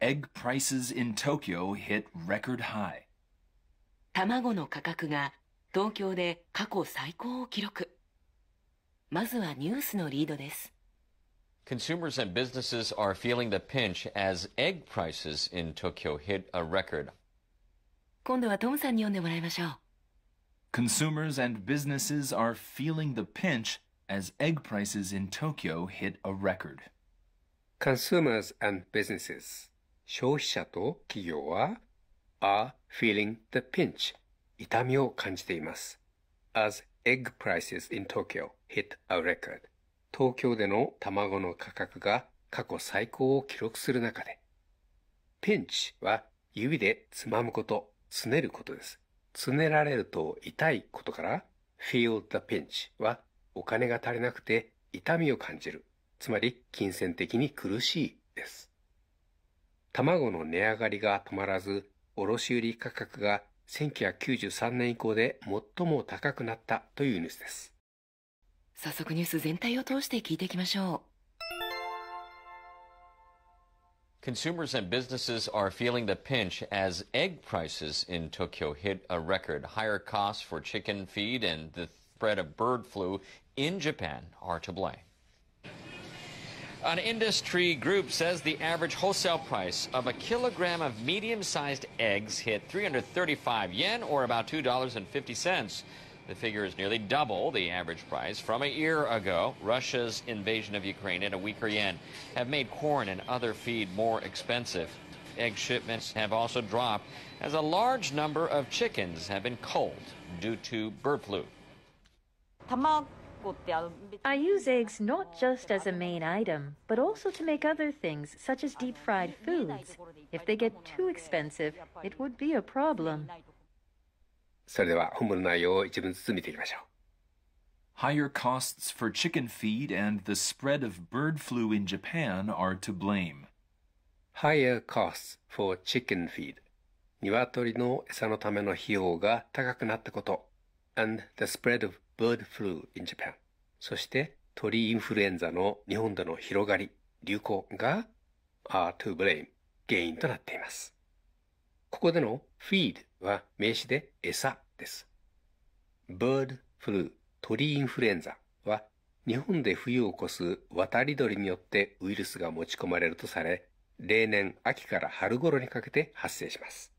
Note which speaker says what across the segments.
Speaker 1: egg prices in Tokyo hit record high.
Speaker 2: 卵の価格が東京で過去最高を記録。まずはニュースのリードです。
Speaker 3: Consumers and businesses are feeling the pinch as egg prices in Tokyo hit a record.
Speaker 2: 今度はトムさんに読んでもらいましょう。
Speaker 1: Consumers and businesses are feeling the pinch as egg prices in Tokyo hit a record.
Speaker 4: Consumers and businesses 消費者と企業は are feeling the pinch 痛みを感じています。as egg prices in Tokyo hit a record 東京での卵の価格が過去最高を記録する中で p ンチは指でつまむこと、つねることです。つねられると痛いことから feel the pinch はお金が足りなくて痛みを感じる。つまり金銭的に苦しいです。卵の値上がりが止まらず、卸売価格が1993年以降で最も高くなったというニュースです。
Speaker 2: 早速ニュース全体を通して聞いていきましょう。
Speaker 3: Consumers and businesses are feeling the pinch as egg prices in Tokyo hit a record. Higher costs for chicken feed and the spread of bird flu in Japan are to blame. An industry group says the average wholesale price of a kilogram of medium-sized eggs hit 335 yen, or about $2.50. The figure is nearly double the average price from a year ago. Russia's invasion of Ukraine and a weaker yen have made corn and other feed more expensive. Egg shipments have also dropped as a large number of chickens have been culled due to bird flu.
Speaker 2: I use eggs not just as a main item, but also to make other things, such as deep fried foods. If they get too expensive, it would be a problem.
Speaker 4: Higher costs for chicken feed and the spread of bird flu in Japan are to blame. Higher costs for chicken feed. And the spread of bird flu in Japan そして鳥インフルエンザの日本での広がり、流行が are to blame 原因となっています。ここでの feed は名詞で餌です。bird flu 鳥インフルエンザは日本で冬を越す渡り鳥によってウイルスが持ち込まれるとされ、例年秋から春頃にかけて発生します。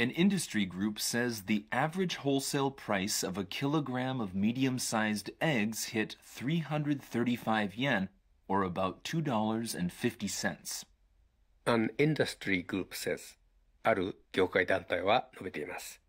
Speaker 4: An industry group says
Speaker 1: the average wholesale price of a kilogram of medium sized eggs hit 335
Speaker 4: yen, or about $2.50. An industry group says ある業界団体は述べています。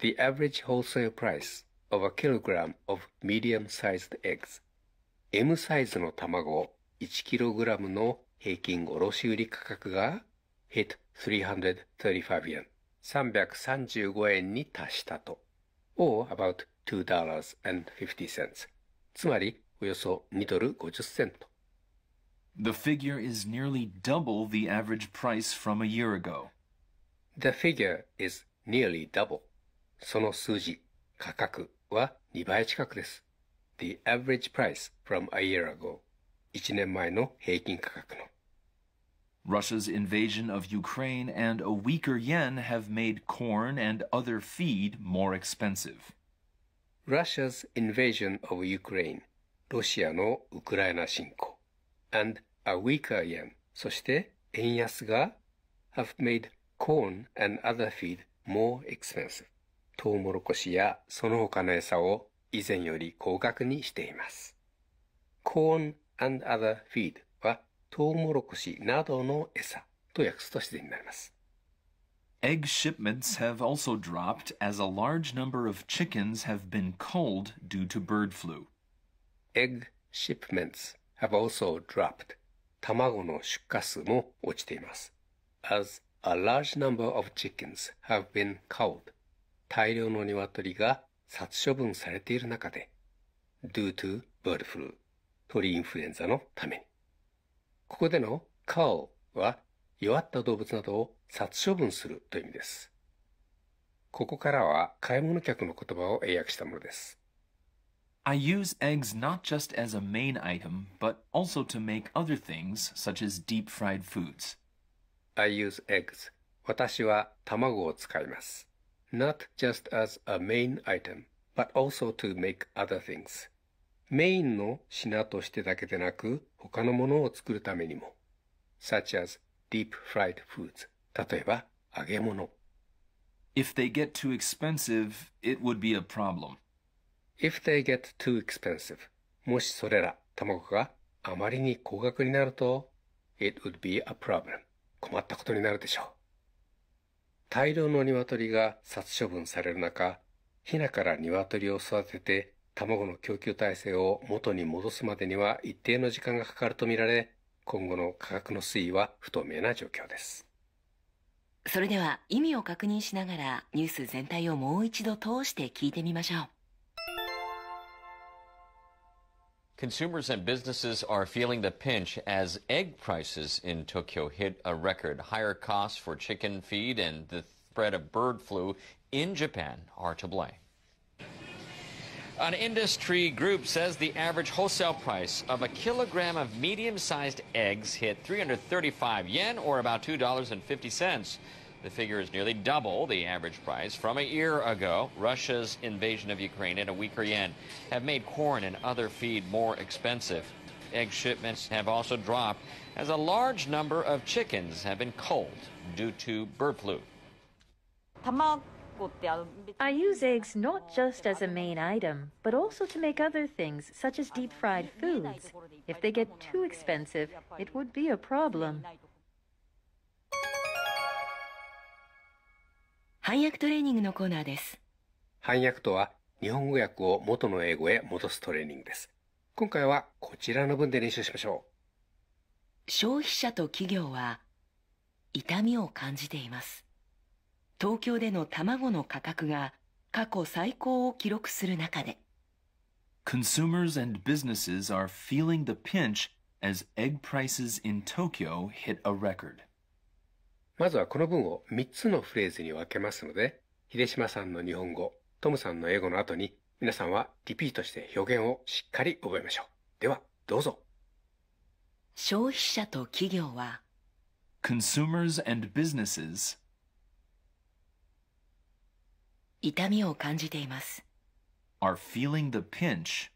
Speaker 4: The average wholesale price of a kilogram of medium-sized eggs M サイズの卵 1kg の平均卸売価格が hit 335 yen 335円に達したと。or about $2.50. つまり、およそ2ドル50セント。The figure is nearly double the average price from a year ago. The figure is nearly double. その数字、価格は2倍近くです。The average price from a year ago. 1年前の平均価格 Russia's
Speaker 1: invasion of Ukraine and a weaker yen have made corn and other feed more expensive.
Speaker 4: Russia's invasion of Ukraine, ロシアのウクライナ侵攻 and a weaker yen, そして円安が have made corn and other feed more expensive. トウモロコシやその他の餌を以前より高額にしています。corn and other feed トウモロコシなどの餌と訳すと自然になります。Egg shipments have also dropped as a
Speaker 1: large number of chickens have been culled due to bird flu. Egg
Speaker 4: shipments have also dropped. 卵の出荷数も落ちています。As a large number of chickens have been culled. 大量の鶏が殺処分されている中で、due to bird flu 鳥インフルエンザのために。ここでのカオは弱った動物などを殺処分するという意味です。ここからは買い物客の言葉を英訳したものです。I use eggs not just
Speaker 1: as a main item, but also to make other things, such as deep fried foods.
Speaker 4: I use eggs. 私は卵を使います。Not just as a main item, but also to make other things. メインの品としてだけでなく他のものを作るためにも such as deep fried foods 例えば揚げ物 If they get too expensive, it would be a problem. If they get too expensive もしそれら卵があまりに高額になると it would be a problem 困ったことになるでしょう大量の鶏が殺処分される中ヒナから鶏を育てて卵の供給体制を元に戻すまでには一定の時間がかかるとみられ、今後の価格の推移は不透明な状況です。
Speaker 2: それでは意味を確認しながらニュース全体をもう一度通して聞いてみましょう。
Speaker 3: Consumers and businesses are feeling the pinch as egg prices in Tokyo hit a record. Higher costs for chicken feed and the spread of bird flu in Japan are to blame. An industry group says the average wholesale price of a kilogram of medium-sized eggs hit 335 yen, or about $2.50. The figure is nearly double the average price from a year ago. Russia's invasion of Ukraine and a weaker yen have made corn and other feed more expensive. Egg shipments have also dropped as a large number of chickens have been culled due to bird flu.
Speaker 2: Tamal I use eggs not just as a main item, but also to make other things, such as deep fried foods. If they get too expensive, it would be a problem. 翻訳トレーニングのコーナーです。
Speaker 4: 翻訳とは、日本語訳を元の英語へ戻すトレーニングです。今回はこちらの文で練習しましょう。消費者と企業は
Speaker 2: 痛みを感じています。東京での卵の価格が過去最高を記録する中で
Speaker 1: Consumers and businesses are feeling the pinch as egg prices in Tokyo hit a record
Speaker 4: まずはこの文を3つのフレーズに分けますので秀島さんの日本語トムさんの英語の後に皆さんはリピートして表現をしっかり覚えましょうではどうぞ
Speaker 2: 消費者と企業は
Speaker 1: Consumers and businesses
Speaker 2: 痛みを感じています。are feeling the pinch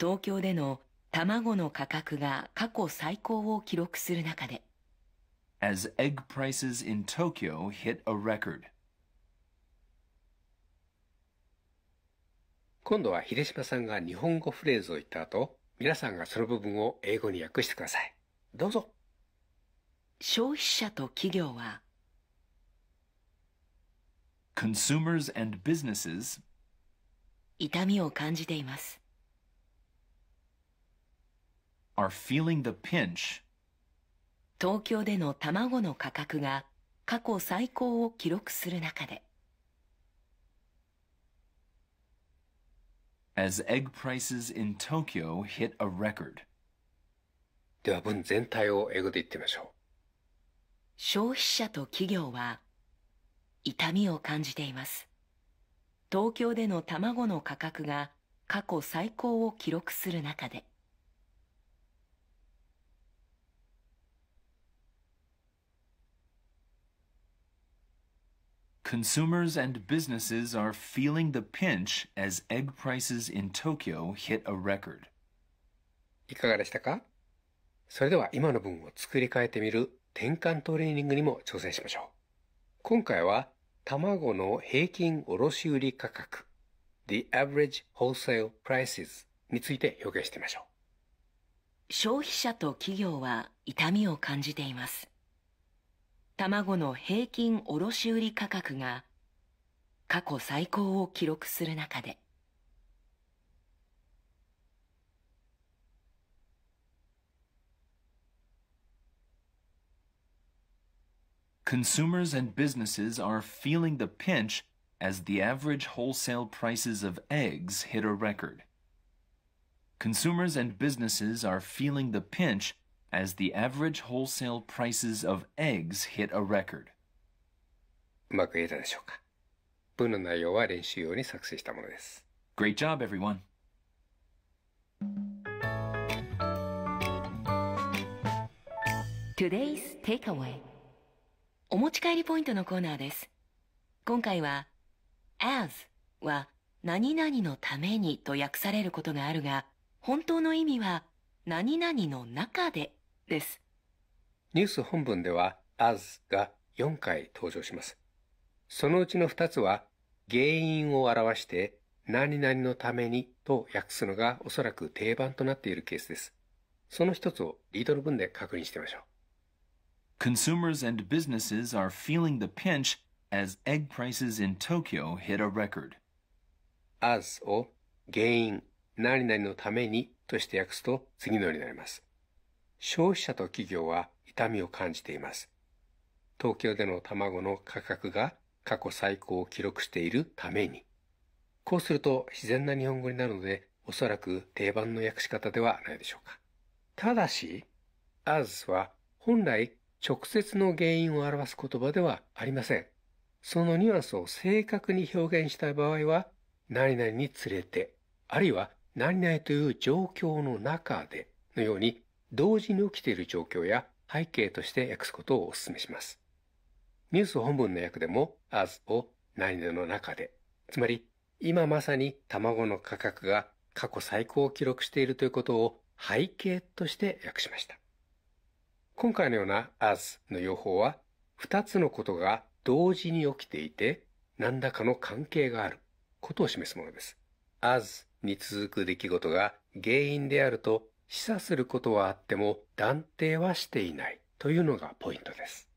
Speaker 2: 東京での卵の価格が過去最高を記録する中で
Speaker 1: as egg prices in Tokyo hit a record
Speaker 4: 今度は秀島さんが日本語フレーズを言った後皆さんがその部分を英語に訳してくださいどうぞ
Speaker 2: 消費者と企業は
Speaker 1: consumers and businesses
Speaker 2: 痛みを感じています
Speaker 1: are feeling the pinch
Speaker 2: 東京での卵の価格が過去最高を記録する中で
Speaker 1: as egg prices in Tokyo hit a record では文
Speaker 4: 全体を英語で言ってみましょう
Speaker 2: 消費者と企業は痛みを感じています。東京での卵の価格が過去最高を記録する中で。
Speaker 1: Consumers and businesses are feeling the pinch as egg prices in
Speaker 4: Tokyo hit a record. いかがでしたかそれでは今の文を作り変えてみる転換トレーニングにも挑戦しましょう。今回は卵の平均卸売価格 The Average Wholesale Prices について表現してみましょう。消費者と企業は
Speaker 2: 痛みを感じています。卵の平均卸売価格が過去最高を記録する中で
Speaker 1: Consumers and businesses are feeling the pinch as the average wholesale prices of eggs hit a record. Consumers and businesses are feeling the pinch as the average wholesale prices of eggs hit a record. Great job,
Speaker 4: everyone!
Speaker 2: Today's takeaway お持ち帰りポイントのコーナーです。今回は、as は何々のためにと訳されることがあるが、本当の意味は何々の中でです。
Speaker 4: ニュース本文では as が4回登場します。そのうちの2つは原因を表して何々のためにと訳すのがおそらく定番となっているケースです。その一つをリードの文で確認してみましょう。
Speaker 1: Consumers and businesses are feeling the pinch as egg prices in Tokyo hit a record.
Speaker 4: as を原因、何々のためにとして訳すと次のようになります。消費者と企業は痛みを感じています。東京での卵の価格が過去最高を記録しているために。こうすると自然な日本語になるので、おそらく定番の訳し方ではないでしょうか。ただし、as は本来直接の原因を表す言葉ではありません。そのニュアンスを正確に表現したい場合は、何々につれて、あるいは何々という状況の中でのように、同時に起きている状況や背景として訳すことをお勧めします。ニュース本文の訳でも、as を何々の中で、つまり、今まさに卵の価格が過去最高を記録しているということを背景として訳しました。今回のような as の予報は、2つのことが同時に起きていて、何らかの関係があることを示すものです。as に続く出来事が原因であると示唆することはあっても断定はしていないというのがポイントです。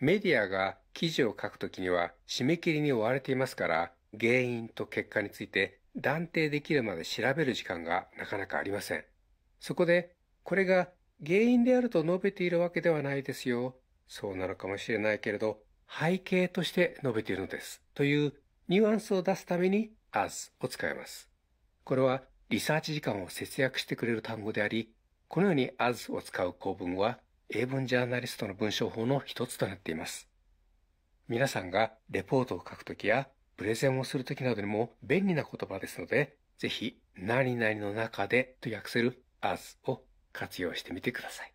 Speaker 4: メディアが記事を書くときには締め切りに追われていますから原因と結果について断定できるまで調べる時間がなかなかありません。そこでこれが原因であると述べているわけではないですよ。そうなのかもしれないけれど、背景として述べているのです。というニュアンスを出すために as を使います。これはリサーチ時間を節約してくれる単語であり、このように as を使う構文は英文ジャーナリストの文章法の一つとなっています。皆さんがレポートを書くときやプレゼンをするときなどにも便利な言葉ですので、ぜひ何々の中でと訳せる as を活用してみてください。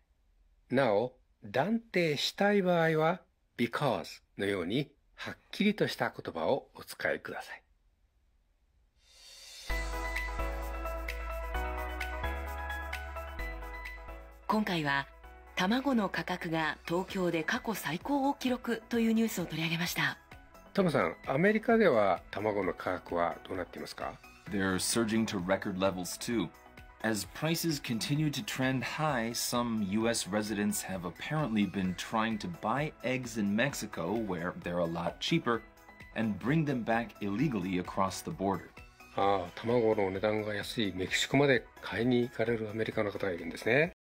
Speaker 4: なお、断定したい場合は because のようにはっきりとした言葉をお使いください。
Speaker 2: 今回は卵の価格が東京で過去最高を記録というニュースを取り上げました
Speaker 4: トムさんアメリカでは卵の価格はどうなっていますか t h e r e surging to record
Speaker 1: levels too As prices continue to trend high, some US residents have apparently been trying to buy eggs in Mexico, where they're a lot cheaper,
Speaker 4: and bring them back illegally across the border. ああ、卵の値段が安いメキシコまで買いに行かれるアメリカの方がいるんですね。Ah,